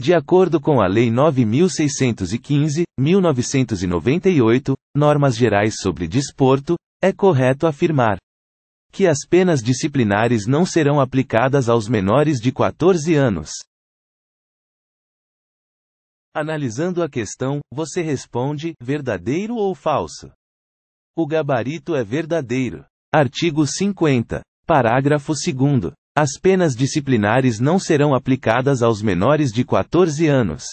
De acordo com a Lei 9615, 1998, Normas Gerais sobre Desporto, é correto afirmar que as penas disciplinares não serão aplicadas aos menores de 14 anos. Analisando a questão, você responde: verdadeiro ou falso? O gabarito é verdadeiro. Artigo 50, parágrafo 2. As penas disciplinares não serão aplicadas aos menores de 14 anos.